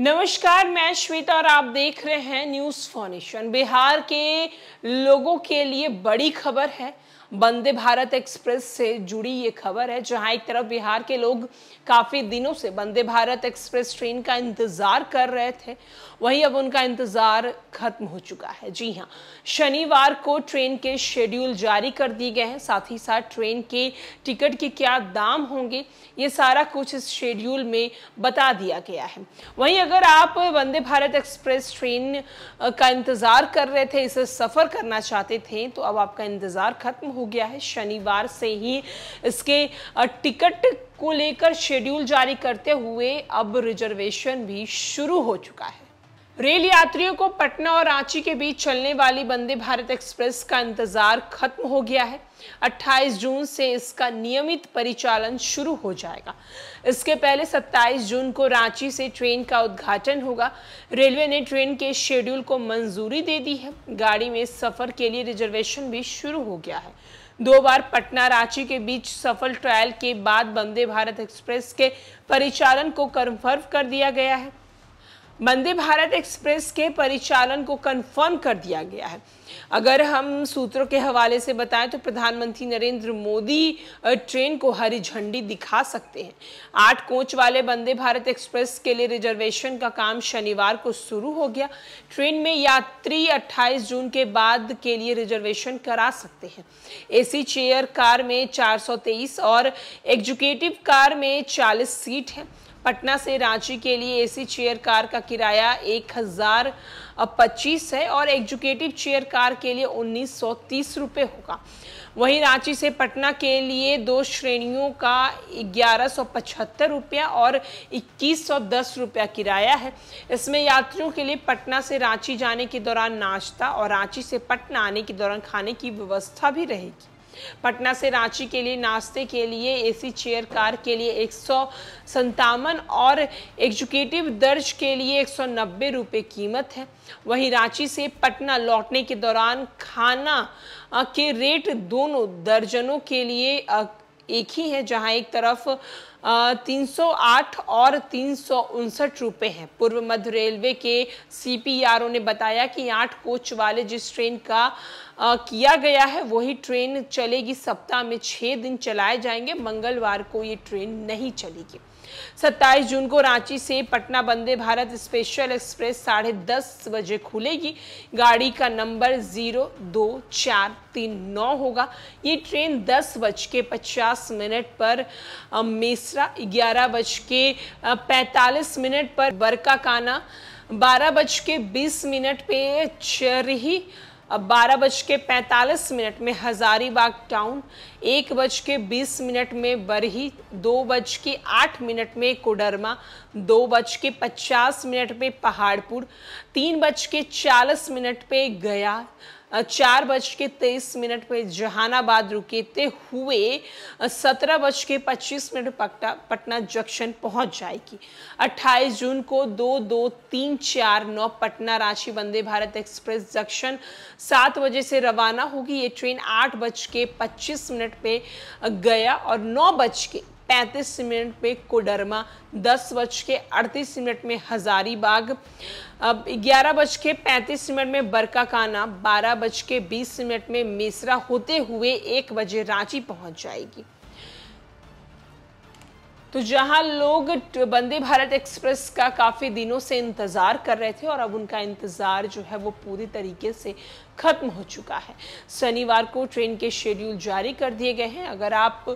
नमस्कार मैं श्वेता और आप देख रहे हैं न्यूज फॉर्नेशन बिहार के लोगों के लिए बड़ी खबर है वंदे भारत एक्सप्रेस से जुड़ी ये खबर है जहां एक तरफ बिहार के लोग काफ़ी दिनों से वंदे भारत एक्सप्रेस ट्रेन का इंतज़ार कर रहे थे वहीं अब उनका इंतज़ार खत्म हो चुका है जी हां शनिवार को ट्रेन के शेड्यूल जारी कर दिए गए हैं साथ ही साथ ट्रेन के टिकट के क्या दाम होंगे ये सारा कुछ इस शेड्यूल में बता दिया गया है वहीं अगर आप वंदे भारत एक्सप्रेस ट्रेन का इंतज़ार कर रहे थे इसे सफ़र करना चाहते थे तो अब आपका इंतज़ार ख़त्म हो गया है शनिवार से ही इसके टिकट को लेकर शेड्यूल जारी करते हुए अब रिजर्वेशन भी शुरू हो चुका है रेल यात्रियों को पटना और रांची के बीच चलने वाली वंदे भारत एक्सप्रेस का इंतजार खत्म हो गया है 28 जून से इसका नियमित परिचालन शुरू हो जाएगा इसके पहले 27 जून को रांची से ट्रेन का उद्घाटन होगा रेलवे ने ट्रेन के शेड्यूल को मंजूरी दे दी है गाड़ी में सफर के लिए रिजर्वेशन भी शुरू हो गया है दो बार पटना रांची के बीच सफल ट्रायल के बाद वंदे भारत एक्सप्रेस के परिचालन को कन्फर्म कर दिया गया है वंदे भारत एक्सप्रेस के परिचालन को कंफर्म कर दिया गया है अगर हम सूत्रों के हवाले से बताएं तो प्रधानमंत्री नरेंद्र मोदी ट्रेन को हरी झंडी दिखा सकते हैं आठ कोच वाले वंदे भारत एक्सप्रेस के लिए रिजर्वेशन का काम शनिवार को शुरू हो गया ट्रेन में यात्री 28 जून के बाद के लिए रिजर्वेशन करा सकते हैं एसी चेयर कार में 423 और एग्जीक्यूटिव कार में 40 सीट है पटना से रांची के लिए एसी चेयर कार का किराया एक हज़ार पच्चीस है और एग्जीक्यूटिव चेयर कार के लिए उन्नीस सौ तीस रुपये होगा वहीं रांची से पटना के लिए दो श्रेणियों का ग्यारह सौ पचहत्तर रुपया और इक्कीस सौ दस रुपया किराया है इसमें यात्रियों के लिए पटना से रांची जाने के दौरान नाश्ता और रांची से पटना आने के दौरान खाने की व्यवस्था भी रहेगी पटना से रांची के लिए नाश्ते के लिए एसी चेयर कार के लिए एक और एग्जीक्यूटिव दर्ज के लिए एक रुपए कीमत है वहीं रांची से पटना लौटने के दौरान खाना के रेट दोनों दर्जनों के लिए एक ही है जहां एक तरफ तीन और तीन रुपए हैं पूर्व मध्य रेलवे के सीपीआरओ ने बताया कि आठ कोच वाले जिस ट्रेन का आ, किया गया है वही ट्रेन चलेगी सप्ताह में छः दिन चलाए जाएंगे मंगलवार को ये ट्रेन नहीं चलेगी 27 जून को रांची से पटना वंदे भारत स्पेशल एक्सप्रेस साढ़े दस बजे खुलेगी गाड़ी का नंबर जीरो दो चार तीन नौ होगा ये ट्रेन दस बज के पचास मिनट पर मेसरा ग्यारह बज के पैंतालीस मिनट पर बरकाकाना बारह बज के बीस मिनट पे चरही अब बारह बज के पैंतालीस मिनट में हज़ारीबाग टाउन एक बज के बीस मिनट में बरही दो बज के आठ मिनट में कोडरमा दो बज के पचास मिनट में पहाड़पुर तीन बज के चालीस मिनट पे गया चार बज के तेईस मिनट पे जहानाबाद रुकेते हुए सत्रह बज के पच्चीस मिनट पटना पटना जंक्शन पहुंच जाएगी अट्ठाईस जून को दो दो तीन चार नौ पटना रांची वंदे भारत एक्सप्रेस जंक्शन सात बजे से रवाना होगी ये ट्रेन आठ बज के पच्चीस मिनट पे गया और नौ बज के पैंतीस मिनट में कोडरमा दस बज के अड़तीस मिनट में हजारीबाग अब ग्यारह बज के पैंतीस मिनट में बरकाकाना बारह बज के बीस मिनट में मेसरा होते हुए एक बजे रांची पहुंच जाएगी तो जहां लोग वंदे भारत एक्सप्रेस का काफ़ी दिनों से इंतज़ार कर रहे थे और अब उनका इंतज़ार जो है वो पूरी तरीके से खत्म हो चुका है शनिवार को ट्रेन के शेड्यूल जारी कर दिए गए हैं अगर आप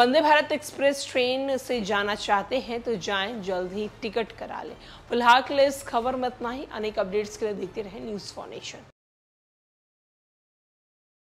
वंदे भारत एक्सप्रेस ट्रेन से जाना चाहते हैं तो जाएं जल्द ही टिकट करा लें फिलहाल के लिए इस खबर में इतना ही अनेक अपडेट्स के लिए देखते रहें न्यूज़ फाउंडेशन